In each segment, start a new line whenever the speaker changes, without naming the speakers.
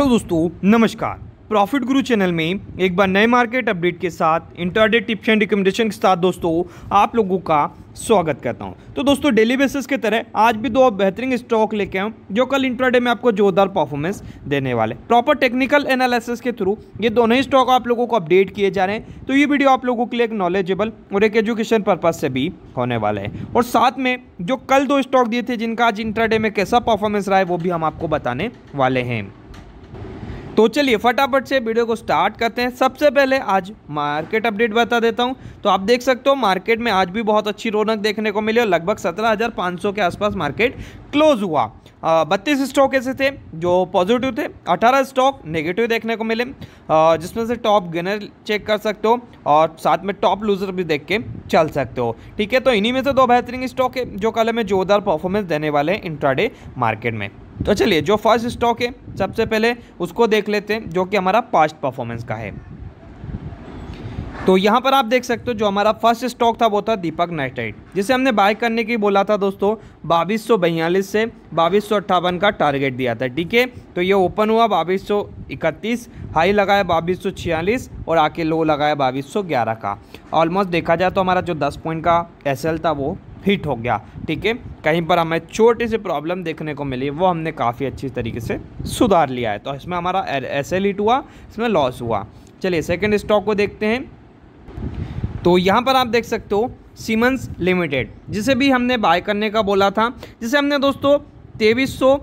hello दोस्तों नमस्कार profit गुरु चैनल में एक बार नए मार्केट अपडेट के साथ इंटरडे टिप्स एंड रिकमेंडेशन के साथ दोस्तों आप लोगों का स्वागत करता हूं तो दोस्तों डेली बेसिस के तरह आज भी दो बेहतरीन स्टॉक लेके आऊँ जो कल इंटरडे में आपको जोरदार परफॉर्मेंस देने वाले प्रॉपर टेक्निकल एनालिसिस के थ्रू ये दोनों ही स्टॉक आप लोगों को अपडेट किए जा रहे हैं तो ये वीडियो आप लोगों के लिए एक नॉलेजेबल और एक एजुकेशन पर्पज से भी होने वाला है और साथ में जो कल दो स्टॉक दिए थे जिनका आज इंटरडे में कैसा परफॉर्मेंस रहा है वो भी हम आपको बताने वाले हैं तो चलिए फटाफट से वीडियो को स्टार्ट करते हैं सबसे पहले आज मार्केट अपडेट बता देता हूं तो आप देख सकते हो मार्केट में आज भी बहुत अच्छी रौनक देखने को मिली और लगभग 17,500 के आसपास मार्केट क्लोज हुआ बत्तीस स्टॉक ऐसे थे जो पॉजिटिव थे 18 स्टॉक नेगेटिव देखने को मिले जिसमें से टॉप गिनर चेक कर सकते हो और साथ में टॉप लूजर भी देख के चल सकते हो ठीक है तो इन्हीं में से दो बेहतरीन स्टॉक है जो कल हमें जोरदार परफॉर्मेंस देने वाले हैं इंट्राडे मार्केट में तो चलिए जो फर्स्ट स्टॉक है सबसे पहले उसको देख लेते हैं जो कि हमारा पास्ट परफॉर्मेंस का है तो यहाँ पर आप देख सकते हो जो हमारा फर्स्ट स्टॉक था वो था दीपक नाइटाइट जिसे हमने बाय करने की बोला था दोस्तों बाईस से बाईस का टारगेट दिया था ठीक है तो ये ओपन हुआ बाईस हाई लगाया बाईस और आके लो लगाया बाईस का ऑलमोस्ट देखा जाए तो हमारा जो दस पॉइंट का एस था वो हिट हो गया ठीक है कहीं पर हमें छोटी सी प्रॉब्लम देखने को मिली वो हमने काफ़ी अच्छी तरीके से सुधार लिया है तो इसमें हमारा ऐसे लिट हिट हुआ इसमें लॉस हुआ चलिए सेकेंड स्टॉक को देखते हैं तो यहाँ पर आप देख सकते हो सीमेंस लिमिटेड जिसे भी हमने बाय करने का बोला था जिसे हमने दोस्तों तेईस सौ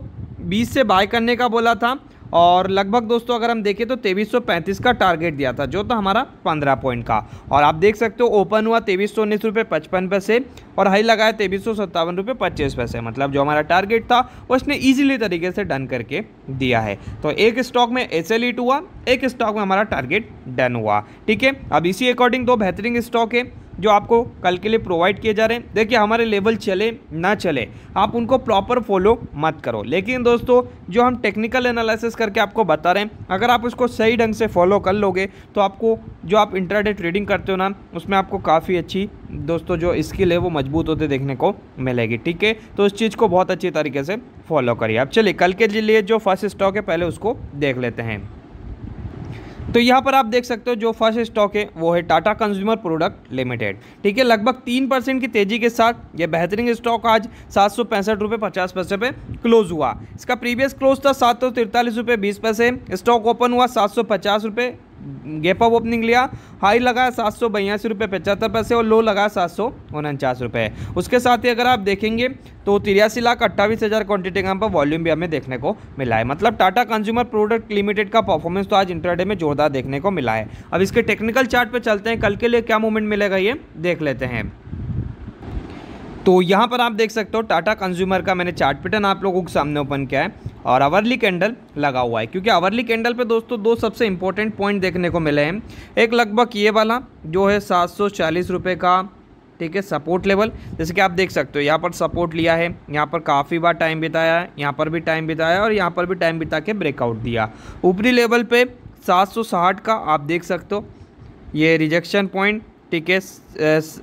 बीस से बाय करने का बोला था और लगभग दोस्तों अगर हम देखें तो 2335 का टारगेट दिया था जो था हमारा 15 पॉइंट का और आप देख सकते हो ओपन हुआ तेईस सौ उन्नीस रुपये पचपन पैसे और हाई लगाया तेईस सौ सत्तावन रुपये पच्चीस पैसे मतलब जो हमारा टारगेट था उसने इजीली तरीके से डन करके दिया है तो एक स्टॉक में एस e हुआ एक स्टॉक में हमारा टारगेट डन हुआ ठीक है अब इसी अकॉर्डिंग दो बेहतरीन स्टॉक है जो आपको कल के लिए प्रोवाइड किए जा रहे हैं देखिए हमारे लेवल चले ना चले आप उनको प्रॉपर फॉलो मत करो लेकिन दोस्तों जो हम टेक्निकल एनालिसिस करके आपको बता रहे हैं अगर आप उसको सही ढंग से फॉलो कर लोगे तो आपको जो आप इंटरडे ट्रेडिंग करते हो ना उसमें आपको काफ़ी अच्छी दोस्तों जो स्किल है वो मजबूत होते देखने को मिलेगी ठीक है तो उस चीज़ को बहुत अच्छी तरीके से फॉलो करिए आप चलिए कल के लिए जो फर्स्ट स्टॉक है पहले उसको देख लेते हैं तो यहाँ पर आप देख सकते हो जो फर्स्ट स्टॉक है वो है टाटा कंज्यूमर प्रोडक्ट लिमिटेड ठीक है लगभग तीन परसेंट की तेजी के साथ ये बेहतरीन स्टॉक आज सात सौ पैंसठ रुपये पचास पैसे पे क्लोज हुआ इसका प्रीवियस क्लोज था सात सौ तिरतालीस रुपये बीस पैसे स्टॉक ओपन हुआ सात सौ पचास रुपये गैप ऑफ ओपनिंग लिया हाई लगाया सात सौ बयासी रुपये पचहत्तर पैसे और लो लगाया सात सौ उनचास रुपये उसके साथ ही अगर आप देखेंगे तो तिरासी लाख अट्ठाईस हज़ार क्वान्टिटी का पर वॉल्यूम भी हमें देखने को मिला है मतलब टाटा कंज्यूमर प्रोडक्ट लिमिटेड का परफॉर्मेंस तो आज इंटरडे में जोरदार देखने को मिला है अब इसके टेक्निकल चार्ट पर चलते हैं कल के लिए क्या मूवमेंट मिलेगा ये देख लेते हैं तो यहाँ पर आप देख सकते हो टाटा कंज्यूमर का मैंने चार्ट पैटर्न आप लोगों के सामने ओपन किया है और अवरली कैंडल लगा हुआ है क्योंकि अवरली कैंडल पे दोस्तों दो सबसे इंपॉर्टेंट पॉइंट देखने को मिले हैं एक लगभग ये वाला जो है सात सौ चालीस रुपये का ठीक है सपोर्ट लेवल जैसे कि आप देख सकते हो यहाँ पर सपोर्ट लिया है यहाँ पर काफ़ी बार टाइम बिताया है यहाँ पर भी टाइम बिताया और यहाँ पर भी टाइम बिता के ब्रेकआउट दिया ऊपरी लेवल पर सात सौ का आप देख सकते हो ये रिजेक्शन पॉइंट ठीक है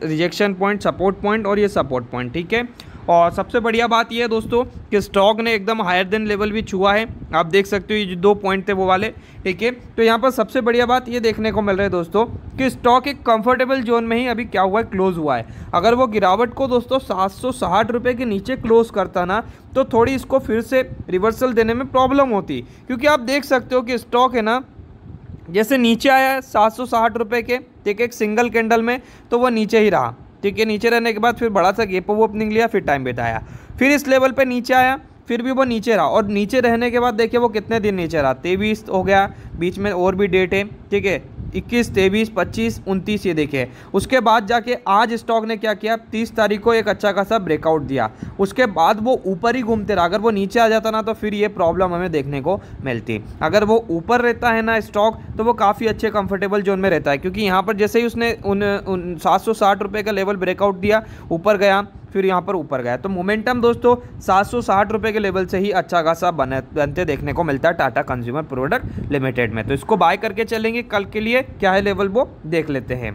रिजेक्शन पॉइंट सपोर्ट पॉइंट और ये सपोर्ट पॉइंट ठीक है और सबसे बढ़िया बात यह है दोस्तों कि स्टॉक ने एकदम हायर देन लेवल भी छुआ है आप देख सकते हो ये जो दो पॉइंट थे वो वाले ठीक है तो यहाँ पर सबसे बढ़िया बात ये देखने को मिल रहा है दोस्तों कि स्टॉक एक कंफर्टेबल जोन में ही अभी क्या हुआ है क्लोज हुआ है अगर वो गिरावट को दोस्तों सात रुपये के नीचे क्लोज करता ना तो थोड़ी इसको फिर से रिवर्सल देने में प्रॉब्लम होती क्योंकि आप देख सकते हो कि स्टॉक है ना जैसे नीचे आया सात सौ साठ रुपये के ठीक है एक सिंगल कैंडल में तो वो नीचे ही रहा ठीक है नीचे रहने के बाद फिर बड़ा सा गेप ओपनिंग लिया फिर टाइम बिताया फिर इस लेवल पे नीचे आया फिर भी वो नीचे रहा और नीचे रहने के बाद देखिए वो कितने दिन नीचे रहा तेईस हो गया बीच में और भी डेट है ठीक है इक्कीस तेईस पच्चीस उनतीस ये देखे उसके बाद जाके आज स्टॉक ने क्या किया तीस तारीख को एक अच्छा खासा ब्रेकआउट दिया उसके बाद वो ऊपर ही घूमते रहा अगर वो नीचे आ जाता ना तो फिर ये प्रॉब्लम हमें देखने को मिलती अगर वो ऊपर रहता है ना स्टॉक तो वो काफ़ी अच्छे कंफर्टेबल जोन में रहता है क्योंकि यहाँ पर जैसे ही उसने उन, उन सात सौ साठ रुपये का लेवल ब्रेकआउट दिया ऊपर गया फिर यहाँ पर ऊपर गया तो मोमेंटम दोस्तों सात सौ साठ रुपये के लेवल से ही अच्छा खासा बने बनते देखने को मिलता है टाटा कंज्यूमर प्रोडक्ट लिमिटेड में तो इसको बाय करके चलेंगे कल के लिए क्या है लेवल वो देख लेते हैं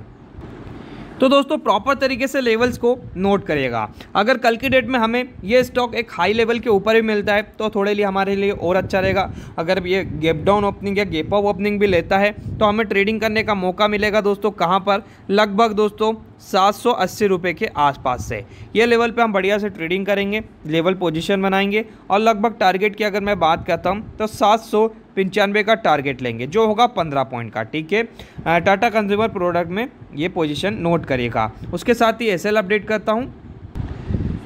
तो दोस्तों प्रॉपर तरीके से लेवल्स को नोट करिएगा अगर कल की डेट में हमें ये स्टॉक एक हाई लेवल के ऊपर ही मिलता है तो थोड़े लिए हमारे लिए और अच्छा रहेगा अगर ये गेप डाउन ओपनिंग या गेप ऑफ ओपनिंग भी लेता है तो हमें ट्रेडिंग करने का मौका मिलेगा दोस्तों कहाँ पर लगभग दोस्तों सात सौ अस्सी रुपये के आसपास से ये लेवल पे हम बढ़िया से ट्रेडिंग करेंगे लेवल पोजीशन बनाएंगे और लगभग टारगेट की अगर मैं बात करता हूँ तो सात सौ पंचानवे का टारगेट लेंगे जो होगा पंद्रह पॉइंट का ठीक है टाटा कंज्यूमर प्रोडक्ट में ये पोजिशन नोट करिएगा उसके साथ ही एस अपडेट करता हूँ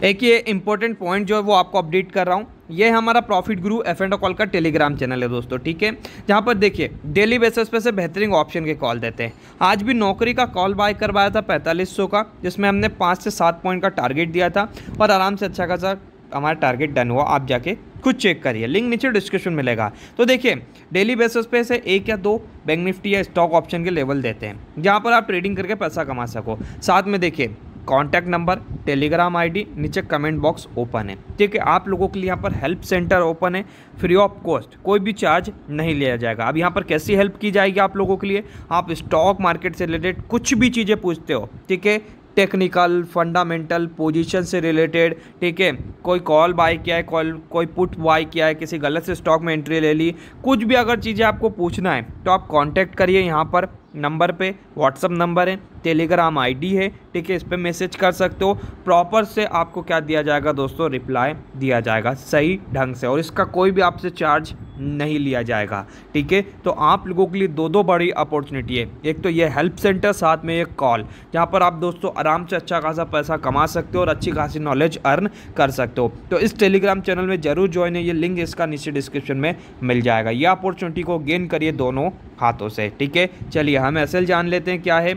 एक ये इंपॉर्टेंट पॉइंट जो है वो आपको अपडेट कर रहा हूँ ये हमारा profit Guru F and call का टेलीग्राम चैनल है दोस्तों ठीक है जहाँ पर देखिए डेली बेसिस पे से बेहतरीन ऑप्शन के कॉल देते हैं आज भी नौकरी का कॉल बाय करवाया था पैंतालीस का जिसमें हमने पाँच से सात पॉइंट का टारगेट दिया था और आराम से अच्छा खासा हमारा टारगेट डन हुआ आप जाके खुद चेक करिए लिंक नीचे डिस्क्रिप्शन मिलेगा तो देखिए डेली बेसिस पे से एक या दो बैंक निफ्टी या स्टॉक ऑप्शन के लेवल देते हैं जहाँ पर आप ट्रेडिंग करके पैसा कमा सको साथ में देखिए कॉन्टैक्ट नंबर टेलीग्राम आईडी नीचे कमेंट बॉक्स ओपन है ठीक है आप लोगों के लिए यहाँ पर हेल्प सेंटर ओपन है फ्री ऑफ कॉस्ट कोई भी चार्ज नहीं लिया जाएगा अब यहाँ पर कैसी हेल्प की जाएगी आप लोगों के लिए आप स्टॉक मार्केट से रिलेटेड कुछ भी चीज़ें पूछते हो ठीक है टेक्निकल फंडामेंटल पोजीशन से रिलेटेड ठीक है कोई कॉल बाय किया है कॉल कोई पुट बाय किया है किसी गलत से स्टॉक में एंट्री ले ली कुछ भी अगर चीज़ें आपको पूछना है तो आप कांटेक्ट करिए यहाँ पर नंबर पे व्हाट्सअप नंबर है टेलीग्राम आईडी है ठीक है इस पर मैसेज कर सकते हो प्रॉपर से आपको क्या दिया जाएगा दोस्तों रिप्लाई दिया जाएगा सही ढंग से और इसका कोई भी आपसे चार्ज नहीं लिया जाएगा ठीक है तो आप लोगों के लिए दो दो बड़ी अपॉर्चुनिटी है एक तो ये हेल्प सेंटर साथ में एक कॉल जहाँ पर आप दोस्तों आराम से अच्छा खासा पैसा कमा सकते हो और अच्छी खासी नॉलेज अर्न कर सकते हो तो इस टेलीग्राम चैनल में ज़रूर ज्वाइन है ये लिंक इसका नीचे डिस्क्रिप्शन में मिल जाएगा ये अपॉर्चुनिटी को गेन करिए दोनों हाथों से ठीक है चलिए हम एस जान लेते हैं क्या है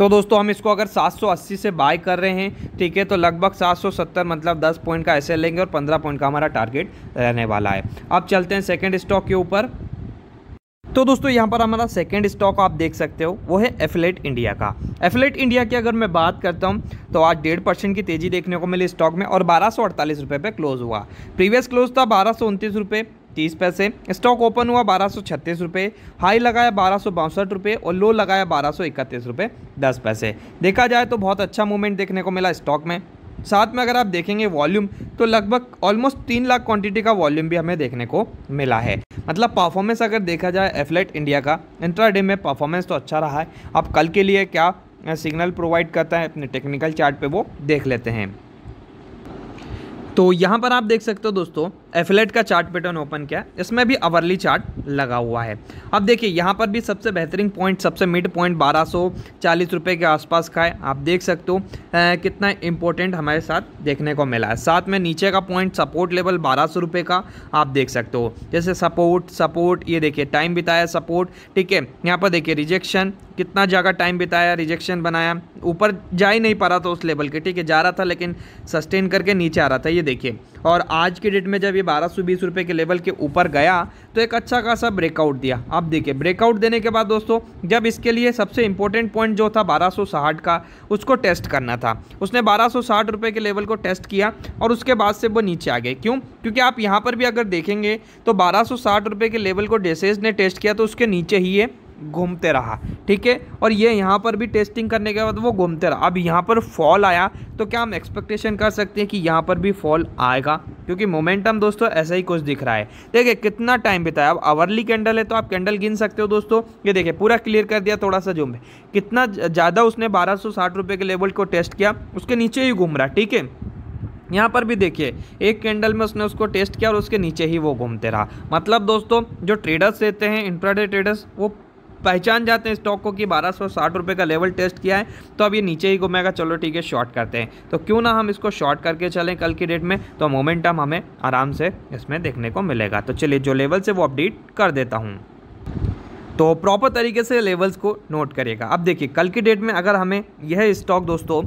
तो दोस्तों हम इसको अगर 780 से बाय कर रहे हैं ठीक है तो लगभग 770 मतलब 10 पॉइंट का ऐसे लेंगे और 15 पॉइंट का हमारा टारगेट रहने वाला है अब चलते हैं सेकंड स्टॉक के ऊपर तो दोस्तों यहाँ पर हमारा सेकंड स्टॉक आप देख सकते हो वो है एफलेट इंडिया का एफलेट इंडिया की अगर मैं बात करता हूँ तो आज डेढ़ परसेंट की तेज़ी देखने को मिली स्टॉक में और बारह सौ अड़तालीस रुपये पे क्लोज़ हुआ प्रीवियस क्लोज था बारह सौ उनतीस रुपये तीस पैसे स्टॉक ओपन हुआ बारह सौ छत्तीस रुपये हाई लगाया बारह सौ बासठ रुपये और लो लगाया बारह सौ इकतीस रुपये दस पैसे देखा जाए तो बहुत अच्छा मूवमेंट देखने को मिला स्टॉक में साथ में अगर आप देखेंगे वॉल्यूम तो लगभग ऑलमोस्ट तीन लाख क्वांटिटी का वॉल्यूम भी हमें देखने को मिला है मतलब परफॉर्मेंस अगर देखा जाए एफलेट इंडिया का इंट्राडे में परफॉर्मेंस तो अच्छा रहा है आप कल के लिए क्या सिग्नल प्रोवाइड करता है अपने टेक्निकल चार्ट पे वो देख लेते हैं तो यहाँ पर आप देख सकते हो दोस्तों एफिलेट का चार्ट पैटर्न ओपन किया इसमें भी अवरली चार्ट लगा हुआ है अब देखिए यहाँ पर भी सबसे बेहतरीन पॉइंट सबसे मिड पॉइंट बारह सौ चालीस रुपये के आसपास का है आप देख सकते हो कितना इंपॉर्टेंट हमारे साथ देखने को मिला है साथ में नीचे का पॉइंट सपोर्ट लेवल बारह सौ रुपये का आप देख सकते हो जैसे सपोर्ट सपोर्ट ये देखिए टाइम बिताया सपोर्ट ठीक है यहाँ पर देखिए रिजेक्शन कितना ज़्यादा टाइम बिताया रिजेक्शन बनाया ऊपर जा ही नहीं पा रहा था उस लेवल के ठीक है जा रहा था लेकिन सस्टेन करके नीचे आ रहा था ये देखिए और आज के डेट में जब ये बारह सौ बीस रुपये के लेवल के ऊपर गया तो एक अच्छा खासा ब्रेकआउट दिया आप देखिए ब्रेकआउट देने के बाद दोस्तों जब इसके लिए सबसे इंपॉर्टेंट पॉइंट जो था बारह का उसको टेस्ट करना था उसने बारह रुपये के लेवल को टेस्ट किया और उसके बाद से वो नीचे आ गए क्यों क्योंकि आप यहाँ पर भी अगर देखेंगे तो बारह रुपये के लेवल को डेसेज ने टेस्ट किया तो उसके नीचे ही है घूमते रहा ठीक है और ये यहाँ पर भी टेस्टिंग करने के बाद वो घूमते रहा अब यहाँ पर फॉल आया तो क्या हम एक्सपेक्टेशन कर सकते हैं कि यहाँ पर भी फॉल आएगा क्योंकि मोमेंटम दोस्तों ऐसा ही कुछ दिख रहा है देखिए कितना टाइम बिताया अब आवरली कैंडल है तो आप कैंडल गिन सकते हो दोस्तों ये देखिए पूरा क्लियर कर दिया थोड़ा सा जूम कितना ज़्यादा उसने बारह रुपए के लेवल को टेस्ट किया उसके नीचे ही घूम रहा ठीक है यहाँ पर भी देखिए एक कैंडल में उसने उसको टेस्ट किया और उसके नीचे ही वो घूमते रहा मतलब दोस्तों जो ट्रेडर्स रहते हैं इंट्राडे ट्रेडर्स वो पहचान जाते हैं स्टॉक को कि बारह सौ का लेवल टेस्ट किया है तो अब ये नीचे ही घूमेगा चलो ठीक है शॉर्ट करते हैं तो क्यों ना हम इसको शॉर्ट करके चलें कल की डेट में तो मोमेंटम हमें आराम से इसमें देखने को मिलेगा तो चलिए जो लेवल से वो अपडेट कर देता हूँ तो प्रॉपर तरीके से लेवल्स को नोट करिएगा अब देखिए कल की डेट में अगर हमें यह स्टॉक दोस्तों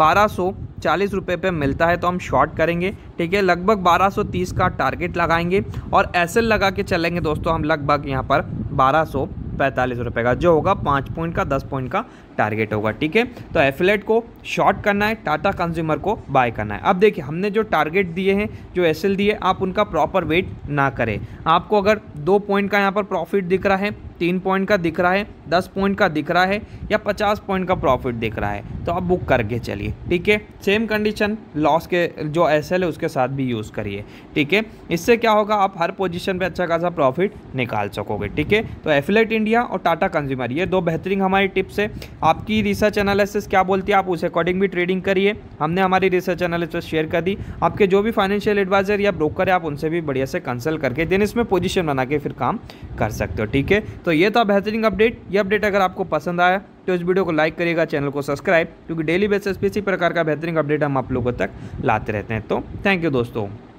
बारह सौ चालीस रुपये पर मिलता है तो हम शॉर्ट करेंगे ठीक है लगभग 1230 का टारगेट लगाएंगे और एसएल लगा के चलेंगे दोस्तों हम लगभग यहाँ पर सौ पैंतालीस रुपये का जो होगा पाँच पॉइंट का दस पॉइंट का टारगेट होगा ठीक है तो एफिलेट को शॉर्ट करना है टाटा कंज्यूमर को बाय करना है अब देखिए हमने जो टारगेट दिए हैं जो एस दिए आप उनका प्रॉपर वेट ना करें आपको अगर दो पॉइंट का यहाँ पर प्रॉफिट दिख रहा है तीन पॉइंट का दिख रहा है दस पॉइंट का दिख रहा है या पचास पॉइंट का प्रॉफिट दिख रहा है तो आप बुक करके चलिए ठीक है सेम कंडीशन लॉस के जो एस है उसके साथ भी यूज़ करिए ठीक है इससे क्या होगा आप हर पोजीशन पे अच्छा खासा प्रॉफिट निकाल सकोगे ठीक है तो एफिलेट इंडिया और टाटा कंज्यूमर ये दो बेहतरीन हमारी टिप्स है आपकी रिसर्च एनालिसिस क्या बोलती है आप उस अकॉर्डिंग भी ट्रेडिंग करिए हमने हमारी रिसर्च एनालिसिस शेयर कर दी आपके जो भी फाइनेंशियल एडवाइजर या ब्रोकर है आप उनसे भी बढ़िया से कंसल्ट करके देन इसमें पोजिशन बना के फिर काम कर सकते हो ठीक है तो ये था बेहतरीन अपडेट ये अपडेट अगर आपको पसंद आया तो इस वीडियो को लाइक करिएगा चैनल को सब्सक्राइब क्योंकि डेली बेसिस पे इसी प्रकार का बेहतरीन अपडेट हम आप लोगों तक लाते रहते हैं तो थैंक यू दोस्तों